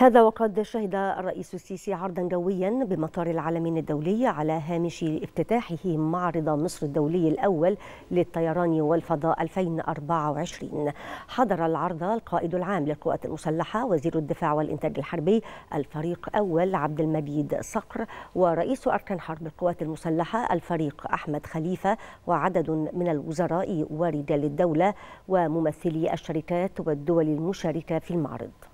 هذا وقد شهد الرئيس السيسي عرضا جويا بمطار العالمين الدولي على هامش افتتاحه معرض مصر الدولي الأول للطيران والفضاء 2024 حضر العرض القائد العام للقوات المسلحة وزير الدفاع والإنتاج الحربي الفريق أول عبد المجيد صقر ورئيس أركان حرب القوات المسلحة الفريق أحمد خليفة وعدد من الوزراء ورجال الدولة وممثلي الشركات والدول المشاركة في المعرض